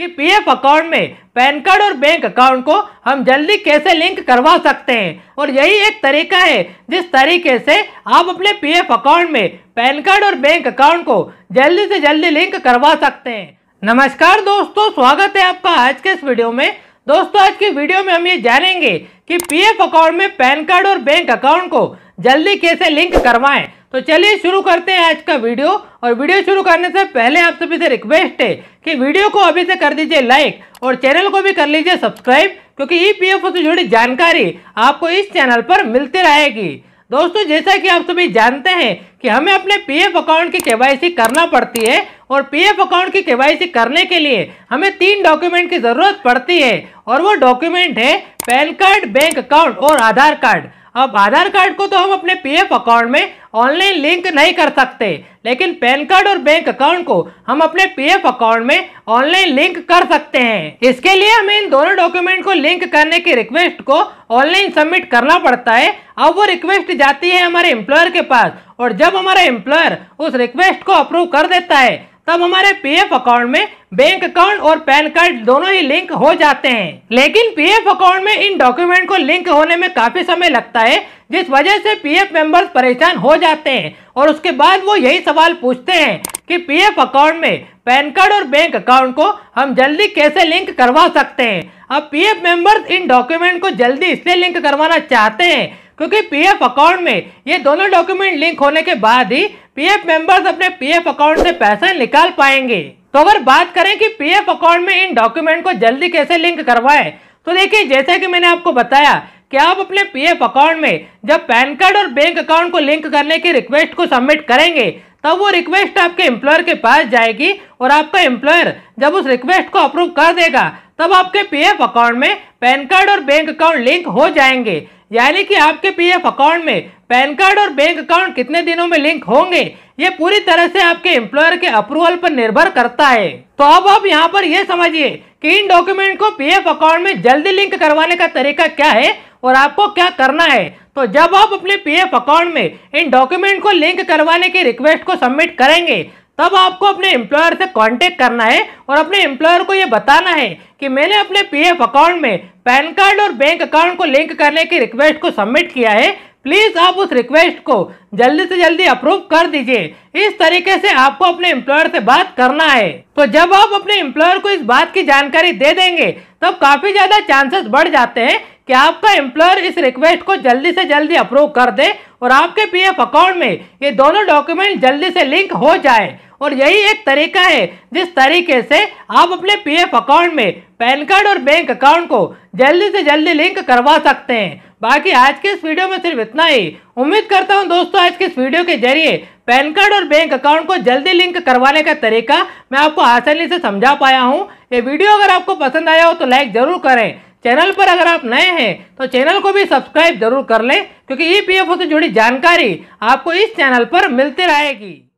कि PF account में PAN card और बैंक अकाउंट को हम जल्दी कैसे लिंक करवा सकते हैं और यही एक तरीका है जिस तरीके से आप अपने पीएफ अकाउंट में पैन कार्ड और बैंक अकाउंट को जल्दी से जल्दी लिंक करवा सकते हैं नमस्कार दोस्तों स्वागत है आपका आज के इस वीडियो में दोस्तों आज की वीडियो में हम ये जानेंगे कि पीएफ अकाउंट में पैन कार्ड और बैंक अकाउंट को जल्दी कैसे लिंक करवाएं तो चलिए शुरू करते हैं आज का वीडियो और वीडियो शुरू करने से पहले आप सभी से रिक्वेस्ट है कि वीडियो को अभी से कर दीजिए लाइक और चैनल को भी कर लीजिए सब्सक्राइब क्योंकि ई e पी से जुड़ी जानकारी आपको इस चैनल पर मिलती रहेगी दोस्तों जैसा कि आप सभी जानते हैं कि हमें अपने पीएफ अकाउंट की केवाईसी करना पड़ती है और पीएफ अकाउंट की केवाईसी करने के लिए हमें तीन डॉक्यूमेंट की ज़रूरत पड़ती है और वो डॉक्यूमेंट है पैन कार्ड बैंक अकाउंट और आधार कार्ड अब आधार कार्ड को तो हम अपने पीएफ अकाउंट में ऑनलाइन लिंक नहीं कर सकते लेकिन पैन कार्ड और बैंक अकाउंट को हम अपने पीएफ अकाउंट में ऑनलाइन लिंक कर सकते हैं इसके लिए हमें इन दोनों डॉक्यूमेंट को लिंक करने की रिक्वेस्ट को ऑनलाइन सबमिट करना पड़ता है अब वो रिक्वेस्ट जाती है हमारे एम्प्लॉयर के पास और जब हमारा एम्प्लॉयर उस रिक्वेस्ट को अप्रूव कर देता है तब हमारे पीएफ अकाउंट में बैंक अकाउंट और पैन कार्ड दोनों ही लिंक हो जाते हैं लेकिन पीएफ अकाउंट में इन डॉक्यूमेंट को लिंक होने में काफी समय लगता है जिस वजह से पीएफ मेंबर्स परेशान हो जाते हैं और उसके बाद वो यही सवाल पूछते हैं कि पीएफ अकाउंट में पैन कार्ड और बैंक अकाउंट को हम जल्दी कैसे लिंक करवा सकते हैं अब पीएफ मेंबर्स इन डॉक्यूमेंट को जल्दी इसलिए लिंक करवाना चाहते हैं क्योंकि पीएफ अकाउंट में ये दोनों डॉक्यूमेंट लिंक होने के बाद ही पीएफ मेंबर्स अपने पीएफ अकाउंट से पैसा निकाल पाएंगे तो अगर बात करें कि पीएफ अकाउंट में इन डॉक्यूमेंट को जल्दी कैसे लिंक करवाए तो देखिए जैसा कि मैंने आपको बताया कि आप अपने पीएफ अकाउंट में जब पैन कार्ड और बैंक अकाउंट को लिंक करने की रिक्वेस्ट को सबमिट करेंगे तब वो रिक्वेस्ट आपके एम्प्लॉयर के पास जाएगी और आपका एम्प्लॉयर जब उस रिक्वेस्ट को अप्रूव कर देगा तब आपके पीएफ अकाउंट में पैन कार्ड और बैंक अकाउंट लिंक हो जाएंगे यानी कि आपके पीएफ अकाउंट में पैन कार्ड और बैंक अकाउंट कितने दिनों में लिंक होंगे ये पूरी तरह से आपके एम्प्लॉयर के अप्रूवल पर निर्भर करता है तो अब आप यहाँ पर यह समझिए कि इन डॉक्यूमेंट को पीएफ अकाउंट में जल्दी लिंक करवाने का तरीका क्या है और आपको क्या करना है तो जब आप अपने पीएफ अकाउंट में इन डॉक्यूमेंट को लिंक करवाने की रिक्वेस्ट को सबमिट करेंगे तब आपको अपने एम्प्लॉयर से कांटेक्ट करना है और अपने एम्प्लॉयर को ये बताना है कि मैंने अपने पीएफ अकाउंट में पैन कार्ड और बैंक अकाउंट को लिंक करने की रिक्वेस्ट को सबमिट किया है प्लीज़ आप उस रिक्वेस्ट को जल्दी से जल्दी अप्रूव कर दीजिए इस तरीके से आपको अपने एम्प्लॉयर से बात करना है तो जब आप अपने एम्प्लॉयर को इस बात की जानकारी दे देंगे तब काफ़ी ज़्यादा चांसेस बढ़ जाते हैं कि आपका एम्प्लॉयर इस रिक्वेस्ट को जल्दी से जल्दी अप्रूव कर दे और आपके पीएफ अकाउंट में ये दोनों डॉक्यूमेंट जल्दी से लिंक हो जाए और यही एक तरीका है जिस तरीके से आप अपने पीएफ अकाउंट में पैन कार्ड और बैंक अकाउंट को जल्दी से जल्दी लिंक करवा सकते हैं बाकी आज के इस वीडियो में सिर्फ इतना ही उम्मीद करता हूं दोस्तों आज के इस वीडियो के जरिए पैन कार्ड और बैंक अकाउंट को जल्दी लिंक करवाने का तरीका मैं आपको आसानी से समझा पाया हूँ ये वीडियो अगर आपको पसंद आया हो तो लाइक जरूर करें चैनल पर अगर आप नए हैं तो चैनल को भी सब्सक्राइब जरूर कर लें क्योंकि ई पी से जुड़ी जानकारी आपको इस चैनल पर मिलती रहेगी